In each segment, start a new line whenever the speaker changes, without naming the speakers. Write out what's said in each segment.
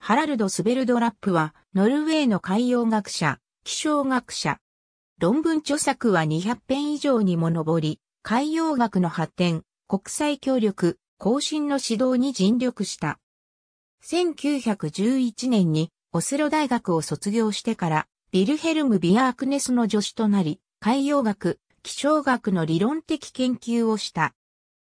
ハラルド・スベルドラップは、ノルウェーの海洋学者、気象学者。論文著作は200編以上にも上り、海洋学の発展、国際協力、更新の指導に尽力した。1911年にオスロ大学を卒業してから、ビルヘルム・ビアークネスの助手となり、海洋学、気象学の理論的研究をした。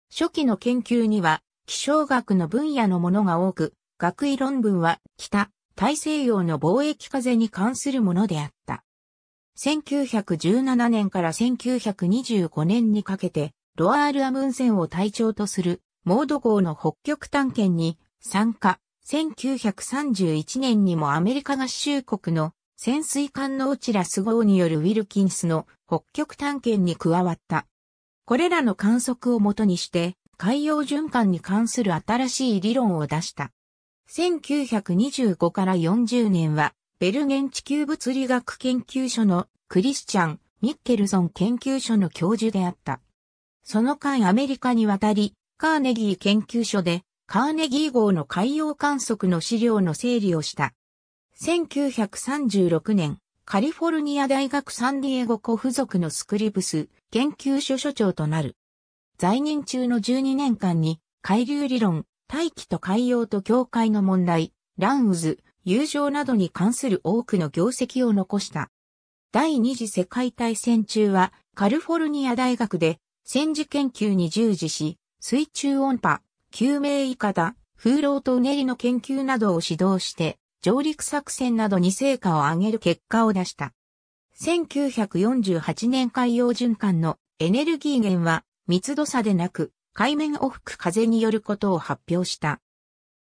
初期の研究には、気象学の分野のものが多く、学位論文は北、大西洋の貿易風に関するものであった。1917年から1925年にかけて、ロアール・アムンセンを隊長とする、モード号の北極探検に参加。1931年にもアメリカ合衆国の潜水艦のオチラス号によるウィルキンスの北極探検に加わった。これらの観測をもとにして、海洋循環に関する新しい理論を出した。1925から40年は、ベルゲン地球物理学研究所のクリスチャン・ミッケルソン研究所の教授であった。その間アメリカに渡り、カーネギー研究所で、カーネギー号の海洋観測の資料の整理をした。1936年、カリフォルニア大学サンディエゴ湖付属のスクリブス研究所所長となる。在任中の12年間に海流理論、大気と海洋と境界の問題、乱渦、友情などに関する多くの業績を残した。第二次世界大戦中はカルフォルニア大学で戦時研究に従事し、水中音波、救命いかだ、風浪とうねりの研究などを指導して、上陸作戦などに成果を上げる結果を出した。1948年海洋循環のエネルギー源は密度差でなく海面を吹く風によることを発表した。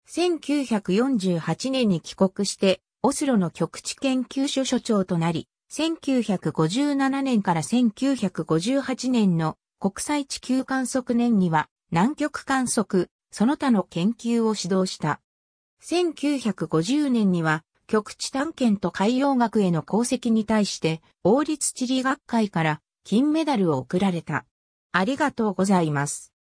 1948年に帰国して、オスロの局地研究所所長となり、1957年から1958年の国際地球観測年には南極観測、その他の研究を指導した。1950年には極地探検と海洋学への功績に対して王立地理学会から金メダルを贈られた。ありがとうございます。